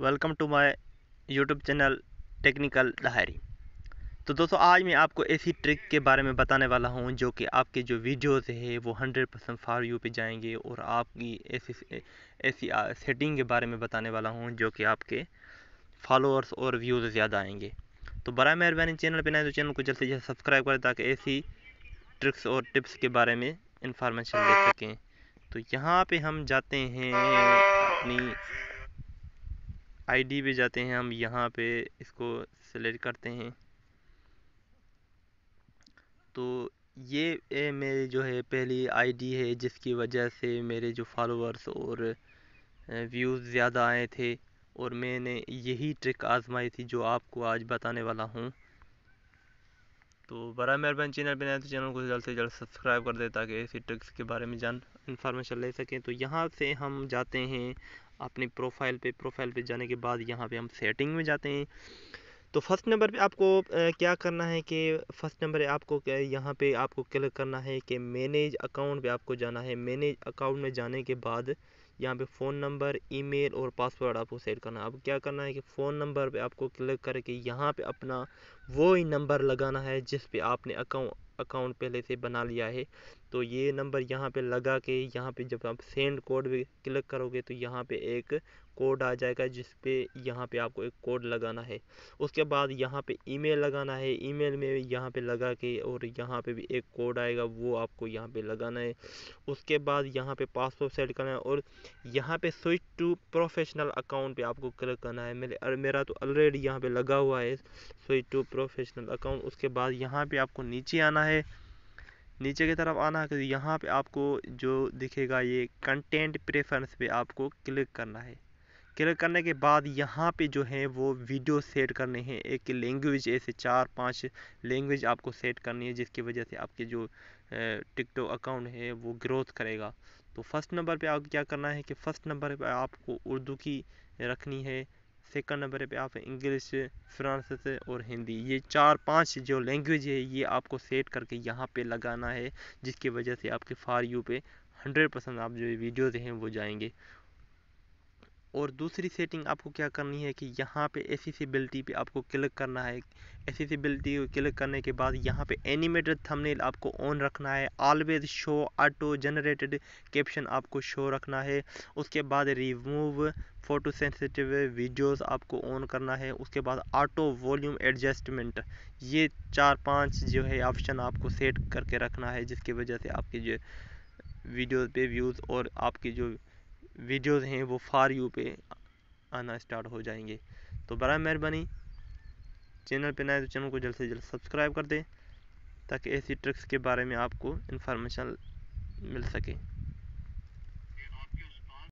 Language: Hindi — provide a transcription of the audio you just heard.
welcome to my YouTube channel technical diary तो दोस्तों आज मैं आपको ऐसी ट्रिक के बारे में बताने वाला हूं जो कि आपके जो वीडियोस है वो 100 परसेंट फॉर यू पे जाएंगे और आपकी ऐसी ऐसी सेटिंग के बारे में बताने वाला हूं जो कि आपके फॉलोअर्स और व्यूज़ ज़्यादा आएंगे तो बर मेहरबानी चैनल पर ना तो चैनल को जल्द से जल्द सब्सक्राइब करें ताकि ऐसी ट्रिक्स और टिप्स के बारे में इंफॉर्मेशन ले सकें तो यहाँ पर हम जाते हैं अपनी आईडी पे जाते हैं हम यहाँ पे इसको सेलेक्ट करते हैं तो ये ए, मेरी जो है पहली आईडी है जिसकी वजह से मेरे जो फॉलोअर्स और व्यूज़ ज़्यादा आए थे और मैंने यही ट्रिक आजमाई थी जो आपको आज बताने वाला हूँ तो बड़ा मेहरबान चैनल पर नए तो चैनल को जल्द से जल्द सब्सक्राइब कर दे ताकि ऐसी ट्रिक्स के बारे में जान इन्फॉर्मेशन ले सकें तो यहाँ से हम जाते हैं अपने प्रोफाइल पे प्रोफाइल पे जाने के बाद यहाँ पे हम सेटिंग में जाते हैं तो फर्स्ट नंबर पे आपको क्या करना है कि फर्स्ट नंबर आपको यहाँ पे आपको क्लिक करना है कि मैनेज अकाउंट पे आपको जाना है मैनेज अकाउंट में जाने के बाद यहाँ पे फ़ोन नंबर ईमेल और पासवर्ड आपको सेट करना है अब क्या करना है कि फ़ोन नंबर पे आपको क्लिक करके यहाँ पे अपना वो ही नंबर लगाना है जिस पे आपने अकाउंट अकाउंट पहले से बना लिया है तो ये नंबर यहाँ पे लगा के यहाँ पे जब आप सेंड कोड पे क्लिक करोगे तो यहाँ पे एक कोड आ जाएगा जिस पे यहाँ पे आपको एक कोड लगाना है उसके बाद यहाँ पे ईमेल लगाना है ईमेल में भी यहाँ पे लगा के और यहाँ पे भी एक कोड आएगा वो आपको यहाँ पे लगाना है उसके बाद यहाँ पे पासवर्ड सेट करना है और यहाँ पे स्विच टू प्रोफेशनल अकाउंट पे आपको क्लिक करना है मेरे मेरा तो ऑलरेडी यहाँ पर लगा हुआ है स्विच टू प्रोफेशनल अकाउंट उसके बाद यहाँ पर आपको नीचे आना है नीचे की तरफ आना है तो यहाँ पे आपको जो दिखेगा ये कंटेंट प्रेफरेंस पे आपको क्लिक करना है क्लिक करने के बाद यहाँ पे जो है वो वीडियो सेट करने हैं एक लैंग्वेज ऐसे चार पांच लैंग्वेज आपको सेट करनी है जिसकी वजह से आपके जो टिकटॉक अकाउंट है वो ग्रोथ करेगा तो फर्स्ट नंबर पे आपको क्या करना है कि फ़र्स्ट नंबर पे आपको उर्दू की रखनी है सेकंड नंबर पे आप इंग्लिश फ्रांस और हिंदी ये चार पांच जो लैंग्वेज है ये आपको सेट करके यहाँ पे लगाना है जिसकी वजह से आपके फार यू पे हंड्रेड परसेंट आप जो वीडियोज़ हैं वो जाएंगे और दूसरी सेटिंग आपको क्या करनी है कि यहाँ पे एसेसिबिलिटी पे आपको क्लिक करना है एसेसिबिलिटी को क्लिक करने के बाद यहाँ पे एनिमेटेड थंबनेल आपको ऑन रखना है always show auto generated caption आपको शो रखना है उसके बाद रिमूव फोटो सेंसिटिव वीडियोस आपको ऑन करना है उसके बाद ऑटो वॉल्यूम एडजस्टमेंट ये चार पाँच जो है ऑप्शन आपको सेट करके रखना है जिसकी वजह से आपकी जो वीडियोज़ पे व्यूज़ और आपकी जो वीडियोज़ हैं वो फार यू पे आना स्टार्ट हो जाएंगे तो बर मेहरबानी चैनल पे नए तो चैनल को जल्द से जल्द सब्सक्राइब कर दें ताकि ऐसी ट्रिक्स के बारे में आपको इन्फॉर्मेशन मिल सके